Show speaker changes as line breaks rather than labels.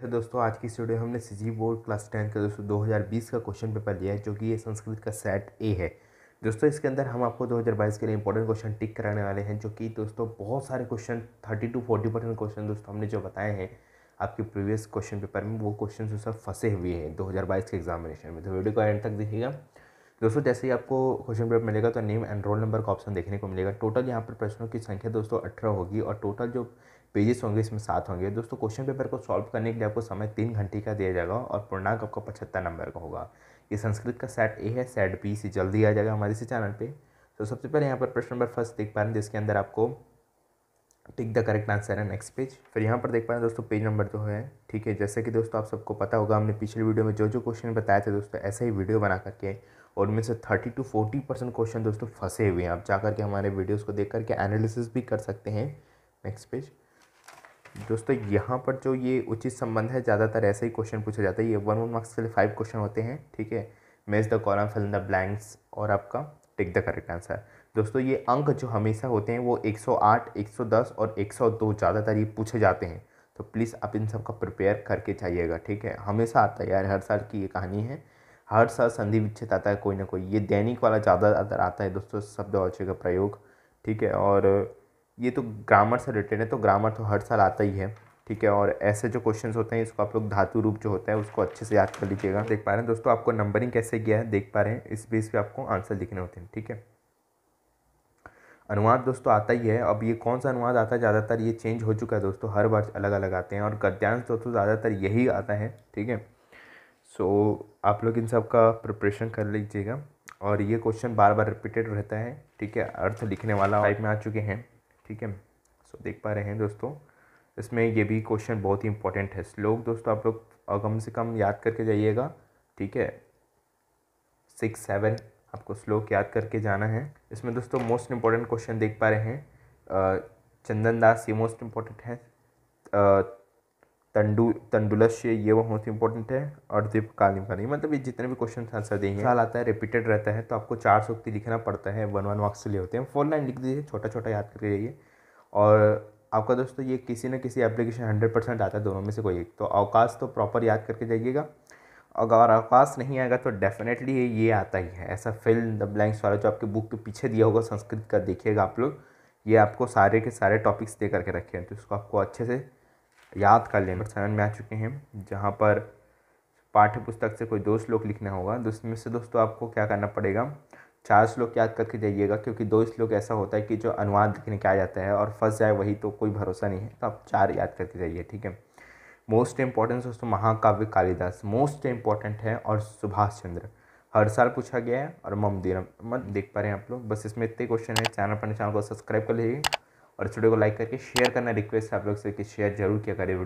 तो दोस्तों आज की स्टूडियो हमने सीजी बोर्ड क्लास टेन का दोस्तों 2020 का क्वेश्चन पेपर लिया है जो कि ये संस्कृत का सेट ए है दोस्तों इसके अंदर हम आपको 2022 के लिए इंपॉर्टेंट क्वेश्चन टिक कराने वाले हैं जो कि दोस्तों बहुत सारे क्वेश्चन 30 टू 40 परसेंट क्वेश्चन दोस्तों हमने जो बताए हैं आपके प्रीवियस क्वेश्चन पेपर में वो क्वेश्चन दोस्तों फंसे हुए हैं दो के एग्जामिनेशन में तो वीडियो को एंड तक देखिएगा दोस्तों जैसे ही आपको क्वेश्चन पेपर मिलेगा तो नेम एंड रोल नंबर का ऑप्शन देखने को मिलेगा टोटल यहाँ पर प्रश्नों की संख्या दोस्तों अठारह होगी और टोटल जो पेजेस होंगे इसमें सात होंगे दोस्तों क्वेश्चन पेपर को सॉल्व करने के लिए आपको समय तीन घंटे का दिया जाएगा और पूर्णांक आपका पचहत्तर नंबर का होगा ये संस्कृत का सेट ए है सेट बी से जल्दी आ जाएगा हमारे इसी चैनल पर तो सबसे पहले यहाँ पर प्रश्न नंबर फर्स्ट देख पा रहे हैं जिसके अंदर आपको टिक द करेक्ट आंसर है नेक्स्ट पेज फिर यहाँ पर देख पा रहे हैं दोस्तों पेज नंबर जो है ठीक है जैसे कि दोस्तों आप सबको पता होगा हमने पिछले वीडियो में जो जो क्वेश्चन बताए थे दोस्तों ऐसे ही वीडियो बना करके और उनमें से thirty two forty percent question दोस्तों फंसे हुए हैं आप जा करके हमारे वीडियोज़ को देख करके एनालिसिस भी कर सकते हैं नेक्स्ट पेज दोस्तों यहाँ पर जो ये उचित संबंध है ज़्यादातर ऐसे ही क्वेश्चन पूछा जाता है ये वन वन मार्क्स के लिए फाइव क्वेश्चन होते हैं ठीक है match the column fill the blanks और आपका टिक द करेक्ट आंसर दोस्तों ये अंक जो हमेशा होते हैं वो 108, 110 और 102 ज़्यादातर ये पूछे जाते हैं तो प्लीज़ आप इन सब का प्रिपेयर करके जाइएगा ठीक है हमेशा आता है यार हर साल की ये कहानी है हर साल संधि विच्छेद आता है कोई ना कोई ये दैनिक वाला ज़्यादातर आता है दोस्तों शब्द का प्रयोग ठीक है और ये तो ग्रामर से रिलेटेड है तो ग्रामर तो हर साल आता ही है ठीक है और ऐसे जो क्वेश्चन होते हैं इसको आप लोग धातु रूप जो होता है उसको अच्छे से याद कर लीजिएगा देख पा रहे हैं दोस्तों आपको नंबरिंग कैसे किया है देख पा रहे हैं इस बेस पे आपको आंसर लिखने होते हैं ठीक है अनुवाद दोस्तों आता ही है अब ये कौन सा अनुवाद आता है ज़्यादातर ये चेंज हो चुका है दोस्तों हर बार अलग अलग आते हैं और गद्यांश दोस्तों ज़्यादातर यही आता है ठीक है सो आप लोग इन सब का प्रिपरेशन कर लीजिएगा और ये क्वेश्चन बार बार रिपीटेड रहता है ठीक है अर्थ लिखने वाला टाइप में आ चुके हैं ठीक है सो देख पा रहे हैं दोस्तों इसमें ये भी क्वेश्चन बहुत ही इंपॉर्टेंट है स्लोक दोस्तों आप लोग कम से कम याद करके जाइएगा ठीक है सिक्स सेवन आपको स्लोक याद करके जाना है इसमें दोस्तों मोस्ट इम्पॉर्टेंट क्वेश्चन देख पा रहे हैं चंदन दास ये मोस्ट इम्पॉर्टेंट है तंडू तंडुलश ये वो बहुत इम्पॉर्टेंट है और दीप काली मतलब ये जितने भी क्वेश्चन आंसर देंगे साल आता है रिपीटेड रहता है तो आपको चार सौ लिखना पड़ता है वन वन मार्क्स लिए होते हैं फोर लाइन लिख दीजिए छोटा छोटा याद करके जाइए और आपका दोस्तों ये किसी न किसी एप्लीकेशन हंड्रेड परसेंट आता है दोनों में से कोई एक तो अवकाश तो प्रॉपर याद करके जाइएगा अगर अवकाश नहीं आएगा तो डेफिनेटली ये आता ही है ऐसा फिल द ब्लैंक्स वाला जो आपके बुक के पीछे दिया होगा संस्कृत का देखिएगा आप लोग ये आपको सारे के सारे टॉपिक्स दे करके रखे हैं तो इसको आपको अच्छे से याद कर लें समझ में आ चुके हैं जहाँ पर पाठ्य पुस्तक से कोई दो श्लोक लिखना होगा तो उसमें से दोस्तों आपको क्या करना पड़ेगा चार श्लोक याद करके जाइएगा क्योंकि दो श्लोक ऐसा होता है कि जो अनुवाद लिखने आ जाता है और फंस जाए वही तो कोई भरोसा नहीं है तो आप चार याद करके जाइए ठीक है मोस्ट इम्पॉर्टेंट दोस्तों महाकाव्य कालिदास मोस्ट इम्पॉर्टेंट है और सुभाष चंद्र हर साल पूछा गया है और मम मत देख पा रहे हैं आप लोग बस इसमें इतने क्वेश्चन है चैनल पर चैनल को सब्सक्राइब कर लीजिए और इस वीडियो को लाइक करके शेयर करना रिक्वेस्ट है आप लोग से कि शेयर जरूर किया करें